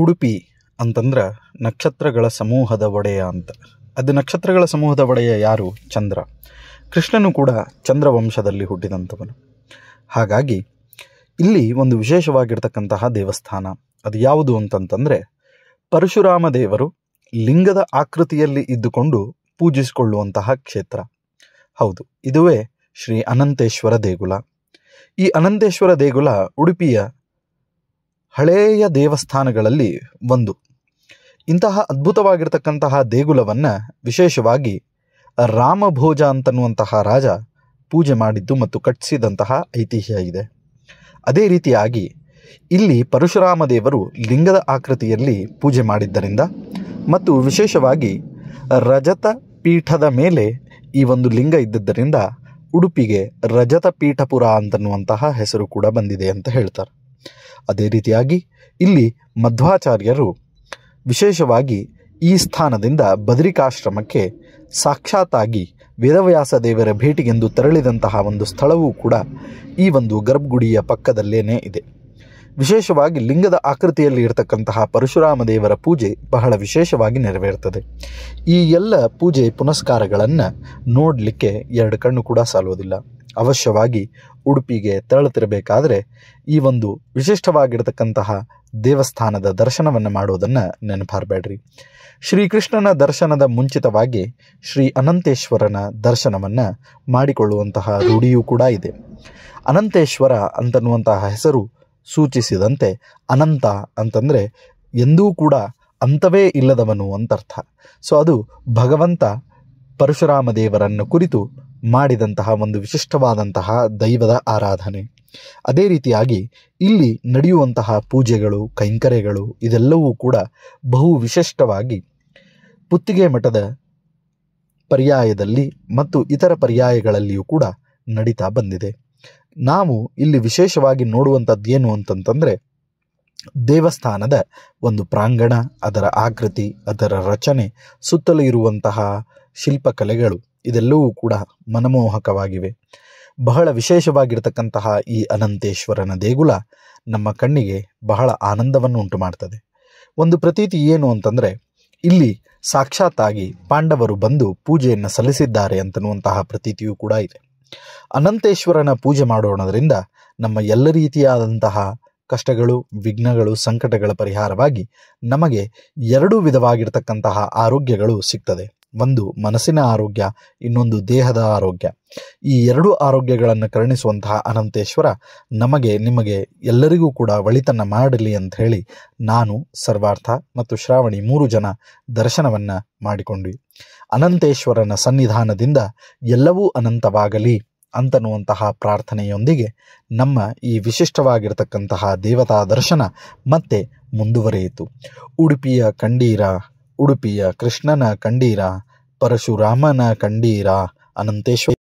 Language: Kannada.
ಉಡುಪಿ ಅಂತಂದ್ರೆ ನಕ್ಷತ್ರಗಳ ಸಮೂಹದ ಒಡೆಯ ಅಂತ ಅದು ನಕ್ಷತ್ರಗಳ ಸಮೂಹದ ಒಡೆಯ ಯಾರು ಚಂದ್ರ ಕೃಷ್ಣನು ಕೂಡ ಚಂದ್ರವಂಶದಲ್ಲಿ ಹುಟ್ಟಿದಂಥವನು ಹಾಗಾಗಿ ಇಲ್ಲಿ ಒಂದು ವಿಶೇಷವಾಗಿರ್ತಕ್ಕಂತಹ ದೇವಸ್ಥಾನ ಅದು ಯಾವುದು ಅಂತಂತಂದರೆ ಪರಶುರಾಮ ದೇವರು ಲಿಂಗದ ಆಕೃತಿಯಲ್ಲಿ ಇದ್ದುಕೊಂಡು ಪೂಜಿಸಿಕೊಳ್ಳುವಂತಹ ಕ್ಷೇತ್ರ ಹೌದು ಇದುವೇ ಶ್ರೀ ಅನಂತೇಶ್ವರ ದೇಗುಲ ಈ ಅನಂತೇಶ್ವರ ದೇಗುಲ ಉಡುಪಿಯ ಹಳೆಯ ದೇವಸ್ಥಾನಗಳಲ್ಲಿ ಒಂದು ಇಂತಹ ಅದ್ಭುತವಾಗಿರ್ತಕ್ಕಂತಹ ದೇಗುಲವನ್ನು ವಿಶೇಷವಾಗಿ ರಾಮಭೋಜ ಅಂತನ್ನುವಂತಹ ರಾಜ ಪೂಜೆ ಮಾಡಿದ್ದು ಮತ್ತು ಕಟ್ಟಿಸಿದಂತಹ ಐತಿಹ್ಯ ಇದೆ ಅದೇ ರೀತಿಯಾಗಿ ಇಲ್ಲಿ ಪರಶುರಾಮ ದೇವರು ಲಿಂಗದ ಆಕೃತಿಯಲ್ಲಿ ಪೂಜೆ ಮಾಡಿದ್ದರಿಂದ ಮತ್ತು ವಿಶೇಷವಾಗಿ ರಜತ ಪೀಠದ ಮೇಲೆ ಈ ಒಂದು ಲಿಂಗ ಇದ್ದದ್ದರಿಂದ ಉಡುಪಿಗೆ ರಜತ ಪೀಠಪುರ ಅಂತನ್ನುವಂತಹ ಹೆಸರು ಕೂಡ ಬಂದಿದೆ ಅಂತ ಹೇಳ್ತಾರೆ ಅದೇ ರೀತಿಯಾಗಿ ಇಲ್ಲಿ ಮಧ್ವಾಚಾರ್ಯರು ವಿಶೇಷವಾಗಿ ಈ ಸ್ಥಾನದಿಂದ ಬದರಿಕಾಶ್ರಮಕ್ಕೆ ಸಾಕ್ಷಾತ್ತಾಗಿ ವೇದವ್ಯಾಸ ದೇವರ ಭೇಟಿಗೆಂದು ತೆರಳಿದಂತಹ ಒಂದು ಸ್ಥಳವೂ ಕೂಡ ಈ ಒಂದು ಗರ್ಭಗುಡಿಯ ಪಕ್ಕದಲ್ಲೇನೇ ಇದೆ ವಿಶೇಷವಾಗಿ ಲಿಂಗದ ಆಕೃತಿಯಲ್ಲಿ ಇರತಕ್ಕಂತಹ ಪರಶುರಾಮ ದೇವರ ಪೂಜೆ ಬಹಳ ವಿಶೇಷವಾಗಿ ನೆರವೇರ್ತದೆ ಈ ಎಲ್ಲ ಪೂಜೆ ಪುನಸ್ಕಾರಗಳನ್ನು ನೋಡಲಿಕ್ಕೆ ಎರಡು ಕಣ್ಣು ಕೂಡ ಸಾಲುವುದಿಲ್ಲ ಅವಶ್ಯವಾಗಿ ಉಡುಪಿಗೆ ತೆರಳುತ್ತಿರಬೇಕಾದರೆ ಈ ಒಂದು ವಿಶಿಷ್ಟವಾಗಿರತಕ್ಕಂತಹ ದೇವಸ್ಥಾನದ ದರ್ಶನವನ್ನು ಮಾಡುವುದನ್ನು ನೆನಪಾರಬೇಡ್ರಿ ಶ್ರೀಕೃಷ್ಣನ ದರ್ಶನದ ಮುಂಚಿತವಾಗಿ ಶ್ರೀ ಅನಂತೇಶ್ವರನ ದರ್ಶನವನ್ನು ಮಾಡಿಕೊಳ್ಳುವಂತಹ ರೂಢಿಯೂ ಕೂಡ ಇದೆ ಅನಂತೇಶ್ವರ ಅಂತನ್ನುವಂತಹ ಹೆಸರು ಸೂಚಿಸಿದಂತೆ ಅನಂತ ಅಂತಂದರೆ ಎಂದೂ ಕೂಡ ಅಂತವೇ ಇಲ್ಲದವನು ಅಂತರ್ಥ ಸೊ ಅದು ಭಗವಂತ ಪರಶುರಾಮ ದೇವರನ್ನು ಕುರಿತು ಮಾಡಿದಂತಹ ಒಂದು ವಿಶಿಷ್ಟವಾದಂತಹ ದೈವದ ಆರಾಧನೆ ಅದೇ ರೀತಿಯಾಗಿ ಇಲ್ಲಿ ನಡೆಯುವಂತಹ ಪೂಜೆಗಳು ಕೈಂಕರ್ಯಗಳು ಇದೆಲ್ಲವೂ ಕೂಡ ಬಹು ವಿಶಿಷ್ಟವಾಗಿ ಪುತ್ತಿಗೆ ಮಠದ ಪರ್ಯಾಯದಲ್ಲಿ ಮತ್ತು ಇತರ ಪರ್ಯಾಯಗಳಲ್ಲಿಯೂ ಕೂಡ ನಡೀತಾ ಬಂದಿದೆ ನಾವು ಇಲ್ಲಿ ವಿಶೇಷವಾಗಿ ಏನು ಅಂತಂತಂದರೆ ದೇವಸ್ಥಾನದ ಒಂದು ಪ್ರಾಂಗಣ ಅದರ ಆಕೃತಿ ಅದರ ರಚನೆ ಸುತ್ತಲೂ ಇರುವಂತಹ ಶಿಲ್ಪಕಲೆಗಳು ಇದೆಲ್ಲವೂ ಕೂಡ ಮನಮೋಹಕವಾಗಿವೆ ಬಹಳ ವಿಶೇಷವಾಗಿರ್ತಕ್ಕಂತಹ ಈ ಅನಂತೇಶ್ವರನ ದೇಗುಲ ನಮ್ಮ ಕಣ್ಣಿಗೆ ಬಹಳ ಆನಂದವನ್ನು ಉಂಟು ಮಾಡ್ತದೆ ಒಂದು ಪ್ರತೀತಿ ಏನು ಅಂತಂದರೆ ಇಲ್ಲಿ ಸಾಕ್ಷಾತ್ತಾಗಿ ಪಾಂಡವರು ಬಂದು ಪೂಜೆಯನ್ನು ಸಲ್ಲಿಸಿದ್ದಾರೆ ಅಂತನ್ನುವಂತಹ ಪ್ರತೀತಿಯೂ ಕೂಡ ಇದೆ ಅನಂತೇಶ್ವರನ ಪೂಜೆ ಮಾಡೋಣದ್ರಿಂದ ನಮ್ಮ ಎಲ್ಲ ರೀತಿಯಾದಂತಹ ಕಷ್ಟಗಳು ವಿಘ್ನಗಳು ಸಂಕಟಗಳ ಪರಿಹಾರವಾಗಿ ನಮಗೆ ಎರಡೂ ವಿಧವಾಗಿರ್ತಕ್ಕಂತಹ ಆರೋಗ್ಯಗಳು ಸಿಗ್ತದೆ ಒಂದು ಮನಸ್ಸಿನ ಆರೋಗ್ಯ ಇನ್ನೊಂದು ದೇಹದ ಆರೋಗ್ಯ ಈ ಎರಡು ಆರೋಗ್ಯಗಳನ್ನು ಕರುಣಿಸುವಂತಹ ಅನಂತೇಶ್ವರ ನಮಗೆ ನಿಮಗೆ ಎಲ್ಲರಿಗೂ ಕೂಡ ಒಳಿತನ್ನ ಮಾಡಲಿ ಅಂತ ಹೇಳಿ ನಾನು ಸರ್ವಾರ್ಥ ಮತ್ತು ಶ್ರಾವಣಿ ಮೂರು ಜನ ದರ್ಶನವನ್ನು ಮಾಡಿಕೊಂಡ್ವಿ ಅನಂತೇಶ್ವರನ ಸನ್ನಿಧಾನದಿಂದ ಎಲ್ಲವೂ ಅನಂತವಾಗಲಿ ಅಂತನ್ನುವಂತಹ ಪ್ರಾರ್ಥನೆಯೊಂದಿಗೆ ನಮ್ಮ ಈ ವಿಶಿಷ್ಟವಾಗಿರತಕ್ಕಂತಹ ದೇವತಾ ದರ್ಶನ ಮತ್ತೆ ಮುಂದುವರಿಯಿತು ಉಡುಪಿಯ ಕಂಡೀರ ಉಡುಪಿಯ ಕೃಷ್ಣನ ಕಂಡೀರ ಪರಶುರಾಮನ ಕಂಡೀರ ಅನಂತೇಶ್ವರ